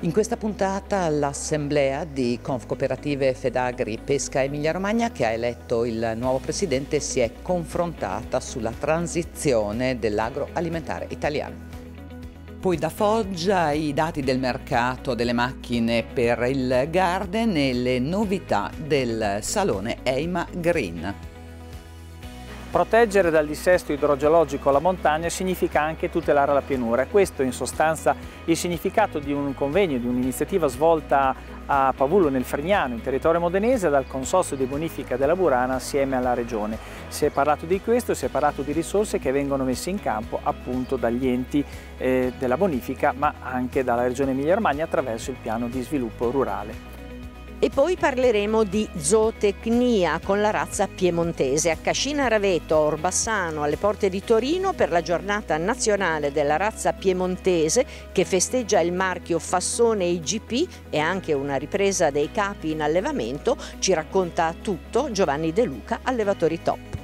In questa puntata l'assemblea di Conf Cooperative Fedagri Pesca Emilia Romagna che ha eletto il nuovo presidente si è confrontata sulla transizione dell'agroalimentare italiano. Poi da Foggia i dati del mercato delle macchine per il garden e le novità del salone Eima Green. Proteggere dal dissesto idrogeologico la montagna significa anche tutelare la pianura. Questo è in sostanza il significato di un convegno, di un'iniziativa svolta a Pavullo nel Fregnano, in territorio modenese, dal Consorzio di Bonifica della Burana assieme alla Regione. Si è parlato di questo, si è parlato di risorse che vengono messe in campo appunto dagli enti eh, della bonifica ma anche dalla Regione Emilia-Romagna attraverso il piano di sviluppo rurale. E poi parleremo di zootecnia con la razza piemontese a Cascina Raveto, Orbassano, alle porte di Torino per la giornata nazionale della razza piemontese che festeggia il marchio Fassone IGP e anche una ripresa dei capi in allevamento. Ci racconta tutto Giovanni De Luca, allevatori top.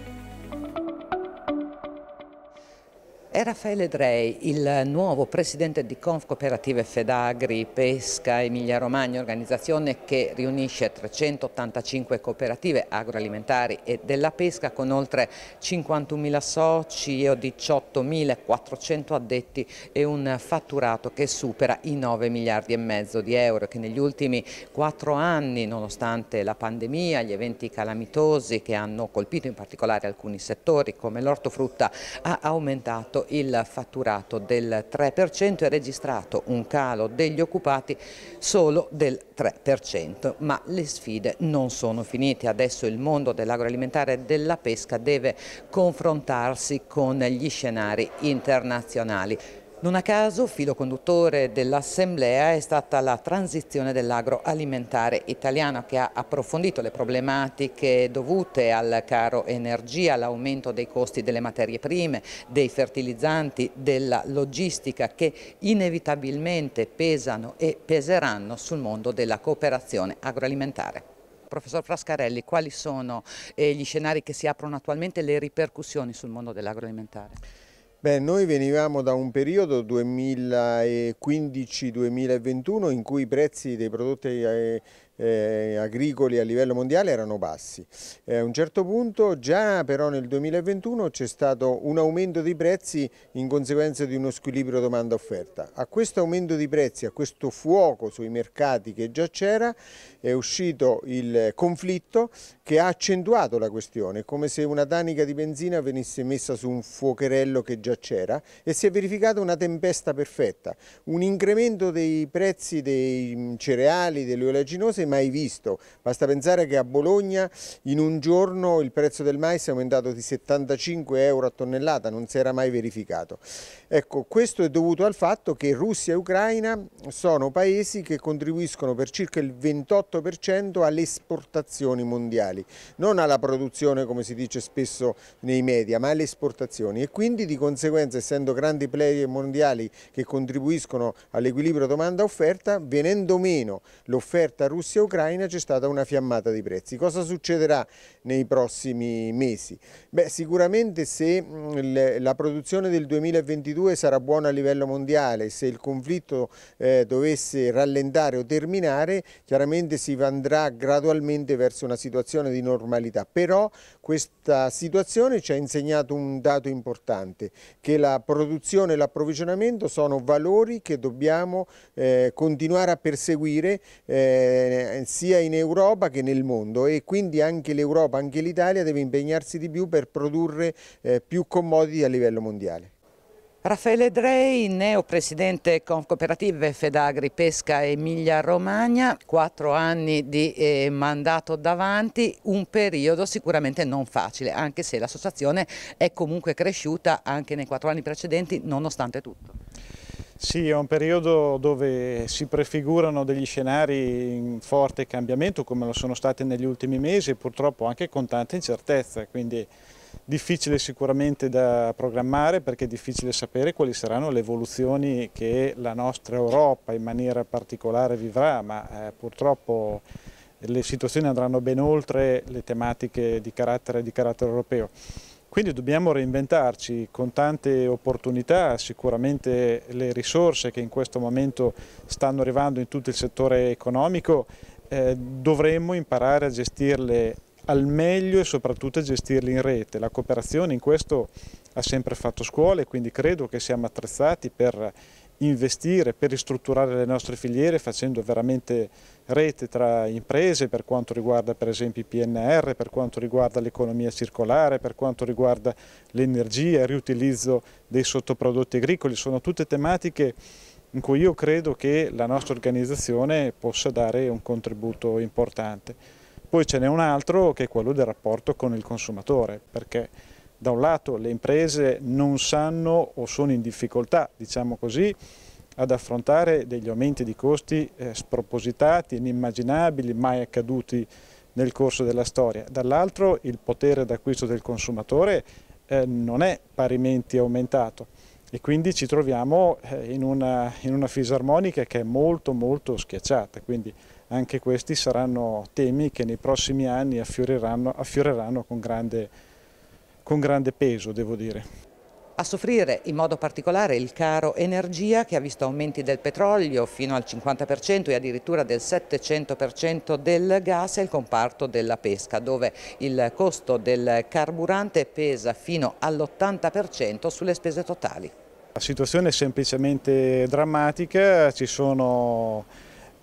È Raffaele Drei, il nuovo presidente di Conf Cooperative Fedagri, Pesca Emilia Romagna, organizzazione che riunisce 385 cooperative agroalimentari e della pesca con oltre 51.000 soci e 18.400 addetti e un fatturato che supera i 9 miliardi e mezzo di euro che negli ultimi quattro anni, nonostante la pandemia, gli eventi calamitosi che hanno colpito in particolare alcuni settori come l'ortofrutta, ha aumentato il fatturato del 3% e registrato un calo degli occupati solo del 3%, ma le sfide non sono finite. Adesso il mondo dell'agroalimentare e della pesca deve confrontarsi con gli scenari internazionali. Non a caso filo conduttore dell'Assemblea è stata la transizione dell'agroalimentare italiano che ha approfondito le problematiche dovute al caro energia, all'aumento dei costi delle materie prime, dei fertilizzanti, della logistica che inevitabilmente pesano e peseranno sul mondo della cooperazione agroalimentare. Professor Frascarelli, quali sono eh, gli scenari che si aprono attualmente e le ripercussioni sul mondo dell'agroalimentare? Beh, noi venivamo da un periodo 2015-2021 in cui i prezzi dei prodotti eh, eh, agricoli a livello mondiale erano bassi. Eh, a un certo punto già però nel 2021 c'è stato un aumento dei prezzi in conseguenza di uno squilibrio domanda-offerta. A questo aumento di prezzi, a questo fuoco sui mercati che già c'era, è uscito il conflitto che ha accentuato la questione, come se una tanica di benzina venisse messa su un fuocherello che già c'era e si è verificata una tempesta perfetta, un incremento dei prezzi dei mm, cereali, delle oleaginose mai visto. Basta pensare che a Bologna in un giorno il prezzo del mais è aumentato di 75 euro a tonnellata, non si era mai verificato. Ecco, questo è dovuto al fatto che Russia e Ucraina sono paesi che contribuiscono per circa il 28% alle esportazioni mondiali, non alla produzione come si dice spesso nei media, ma alle esportazioni e quindi di conseguenza essendo grandi player mondiali che contribuiscono all'equilibrio domanda-offerta, venendo meno l'offerta russa Russia-Ucraina c'è stata una fiammata di prezzi. Cosa succederà nei prossimi mesi? Beh, sicuramente se mm, la produzione del 2022 sarà buona a livello mondiale, se il conflitto eh, dovesse rallentare o terminare, chiaramente si andrà gradualmente verso una situazione di normalità. Però questa situazione ci ha insegnato un dato importante, che la produzione e l'approvvigionamento sono valori che dobbiamo eh, continuare a perseguire eh, eh, sia in Europa che nel mondo e quindi anche l'Europa, anche l'Italia deve impegnarsi di più per produrre eh, più commodity a livello mondiale. Raffaele Drei, neo presidente cooperative Fedagri Pesca Emilia Romagna, quattro anni di eh, mandato davanti, un periodo sicuramente non facile, anche se l'associazione è comunque cresciuta anche nei quattro anni precedenti, nonostante tutto. Sì, è un periodo dove si prefigurano degli scenari in forte cambiamento come lo sono stati negli ultimi mesi e purtroppo anche con tanta incertezza, quindi difficile sicuramente da programmare perché è difficile sapere quali saranno le evoluzioni che la nostra Europa in maniera particolare vivrà, ma eh, purtroppo le situazioni andranno ben oltre le tematiche di carattere, di carattere europeo. Quindi dobbiamo reinventarci con tante opportunità, sicuramente le risorse che in questo momento stanno arrivando in tutto il settore economico eh, dovremmo imparare a gestirle al meglio e soprattutto a gestirle in rete. La cooperazione in questo ha sempre fatto scuola e quindi credo che siamo attrezzati per investire per ristrutturare le nostre filiere facendo veramente rete tra imprese per quanto riguarda per esempio i PNR, per quanto riguarda l'economia circolare, per quanto riguarda l'energia, il riutilizzo dei sottoprodotti agricoli, sono tutte tematiche in cui io credo che la nostra organizzazione possa dare un contributo importante. Poi ce n'è un altro che è quello del rapporto con il consumatore, perché da un lato le imprese non sanno o sono in difficoltà, diciamo così, ad affrontare degli aumenti di costi eh, spropositati, inimmaginabili, mai accaduti nel corso della storia. Dall'altro il potere d'acquisto del consumatore eh, non è parimenti aumentato e quindi ci troviamo eh, in, una, in una fisarmonica che è molto molto schiacciata, quindi anche questi saranno temi che nei prossimi anni affioreranno, affioreranno con grande con grande peso, devo dire. A soffrire in modo particolare il caro energia che ha visto aumenti del petrolio fino al 50% e addirittura del 700% del gas e il comparto della pesca dove il costo del carburante pesa fino all'80% sulle spese totali. La situazione è semplicemente drammatica, ci sono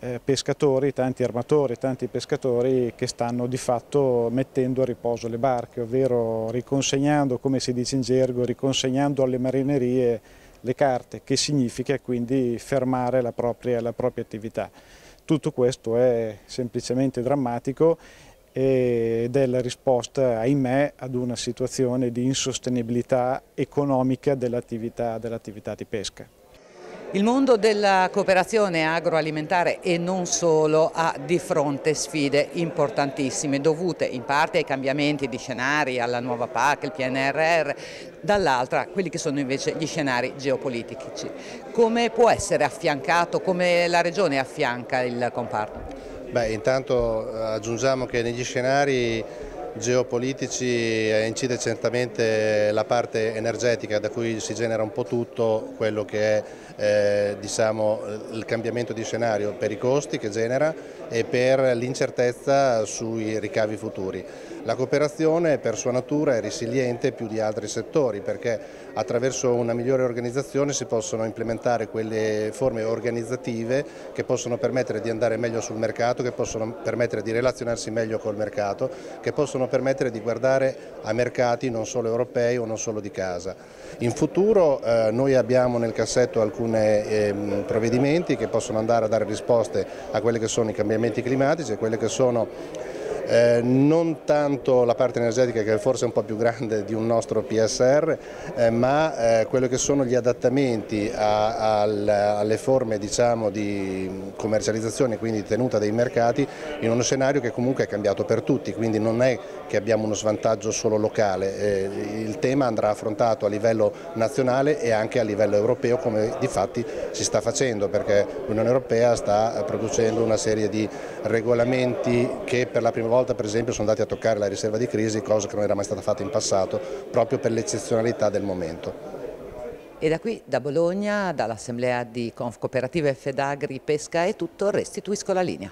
eh, pescatori, tanti armatori, tanti pescatori che stanno di fatto mettendo a riposo le barche, ovvero riconsegnando, come si dice in gergo, riconsegnando alle marinerie le carte, che significa quindi fermare la propria, la propria attività. Tutto questo è semplicemente drammatico ed è la risposta, ahimè, ad una situazione di insostenibilità economica dell'attività dell di pesca. Il mondo della cooperazione agroalimentare e non solo ha di fronte sfide importantissime dovute in parte ai cambiamenti di scenari, alla nuova PAC, il PNRR, dall'altra quelli che sono invece gli scenari geopolitici. Come può essere affiancato, come la Regione affianca il comparto? Beh, intanto eh, aggiungiamo che negli scenari geopolitici incide certamente la parte energetica da cui si genera un po' tutto quello che è eh, diciamo, il cambiamento di scenario per i costi che genera e per l'incertezza sui ricavi futuri. La cooperazione per sua natura è resiliente più di altri settori perché attraverso una migliore organizzazione si possono implementare quelle forme organizzative che possono permettere di andare meglio sul mercato, che possono permettere di relazionarsi meglio col mercato, che possono permettere di guardare a mercati non solo europei o non solo di casa. In futuro eh, noi abbiamo nel cassetto alcuni eh, provvedimenti che possono andare a dare risposte a quelli che sono i cambiamenti climatici e quelle che sono eh, non tanto la parte energetica che è forse è un po' più grande di un nostro PSR, eh, ma eh, quello che sono gli adattamenti a, a, alle forme diciamo, di commercializzazione, quindi tenuta dei mercati, in uno scenario che comunque è cambiato per tutti, quindi non è che abbiamo uno svantaggio solo locale, eh, il tema andrà affrontato a livello nazionale e anche a livello europeo come di fatti si sta facendo perché l'Unione Europea sta producendo una serie di regolamenti che per la prima volta volta per esempio sono andati a toccare la riserva di crisi, cosa che non era mai stata fatta in passato, proprio per l'eccezionalità del momento. E da qui, da Bologna, dall'assemblea di Confcooperative Fedagri Pesca e tutto, restituisco la linea.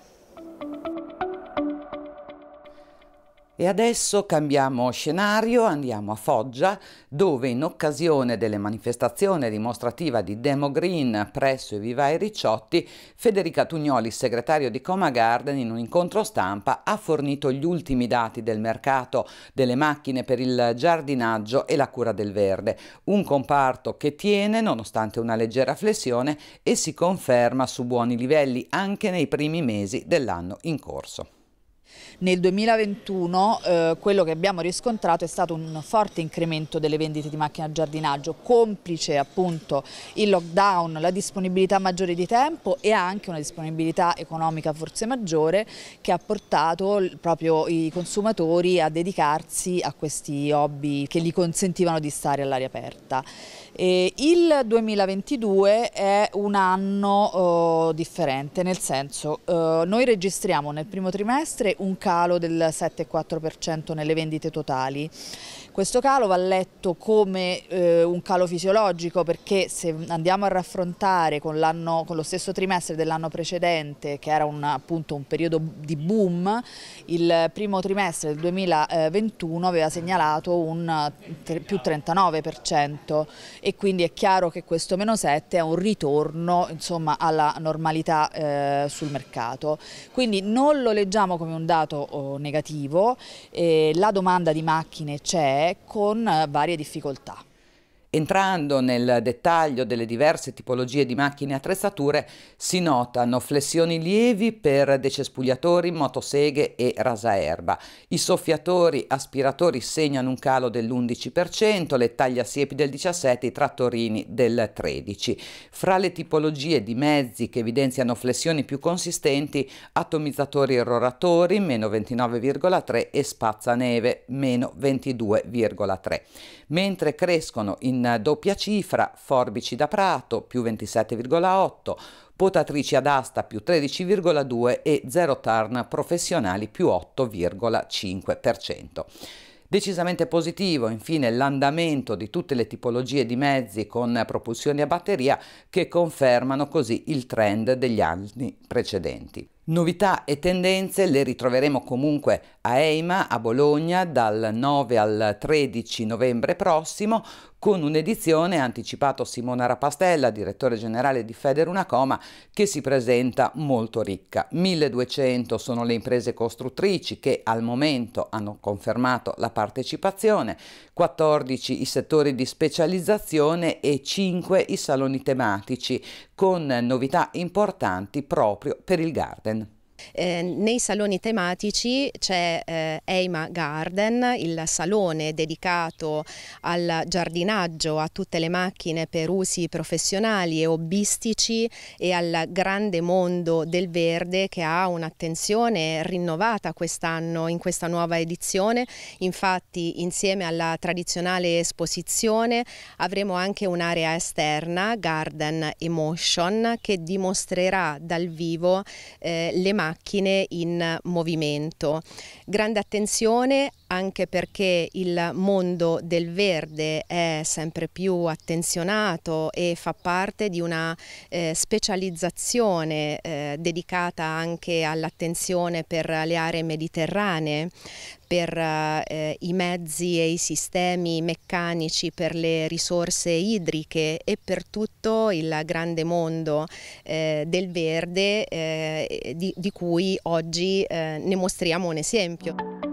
E adesso cambiamo scenario, andiamo a Foggia, dove in occasione delle manifestazioni dimostrativa di Demo Green presso i Vivai Ricciotti, Federica Tugnoli, segretario di Coma Garden, in un incontro stampa ha fornito gli ultimi dati del mercato delle macchine per il giardinaggio e la cura del verde. Un comparto che tiene, nonostante una leggera flessione, e si conferma su buoni livelli anche nei primi mesi dell'anno in corso. Nel 2021 eh, quello che abbiamo riscontrato è stato un forte incremento delle vendite di macchine a giardinaggio, complice appunto il lockdown, la disponibilità maggiore di tempo e anche una disponibilità economica forse maggiore che ha portato proprio i consumatori a dedicarsi a questi hobby che gli consentivano di stare all'aria aperta. E il 2022 è un anno eh, differente, nel senso eh, noi registriamo nel primo trimestre un calo del 7,4% nelle vendite totali questo calo va letto come eh, un calo fisiologico perché se andiamo a raffrontare con, con lo stesso trimestre dell'anno precedente che era un, appunto un periodo di boom, il primo trimestre del 2021 aveva segnalato un più 39% e quindi è chiaro che questo meno 7 è un ritorno insomma, alla normalità eh, sul mercato. Quindi non lo leggiamo come un dato oh, negativo, eh, la domanda di macchine c'è, con eh, varie difficoltà. Entrando nel dettaglio delle diverse tipologie di macchine e attrezzature si notano flessioni lievi per decespugliatori, motoseghe e rasaerba. I soffiatori aspiratori segnano un calo dell'11%, le tagliasiepi del 17%, i trattorini del 13%. Fra le tipologie di mezzi che evidenziano flessioni più consistenti, atomizzatori e roratori, meno 29,3% e spazzaneve, meno 22,3%. Mentre crescono in doppia cifra, forbici da prato più 27,8, potatrici ad asta più 13,2 e zero turn professionali più 8,5%. Decisamente positivo infine l'andamento di tutte le tipologie di mezzi con propulsioni a batteria che confermano così il trend degli anni precedenti. Novità e tendenze le ritroveremo comunque a EIMA a Bologna dal 9 al 13 novembre prossimo con un'edizione, ha anticipato Simona Rapastella, direttore generale di Federunacoma, che si presenta molto ricca. 1200 sono le imprese costruttrici che al momento hanno confermato la partecipazione, 14 i settori di specializzazione e 5 i saloni tematici, con novità importanti proprio per il garden. Eh, nei saloni tematici c'è eh, Eima Garden, il salone dedicato al giardinaggio, a tutte le macchine per usi professionali e hobbistici e al grande mondo del verde che ha un'attenzione rinnovata quest'anno in questa nuova edizione. Infatti insieme alla tradizionale esposizione avremo anche un'area esterna, Garden Emotion, che dimostrerà dal vivo eh, le macchine macchine in movimento. Grande attenzione anche perché il mondo del verde è sempre più attenzionato e fa parte di una eh, specializzazione eh, dedicata anche all'attenzione per le aree mediterranee, per eh, i mezzi e i sistemi meccanici, per le risorse idriche e per tutto il grande mondo eh, del verde eh, di, di, cui oggi eh, ne mostriamo un esempio.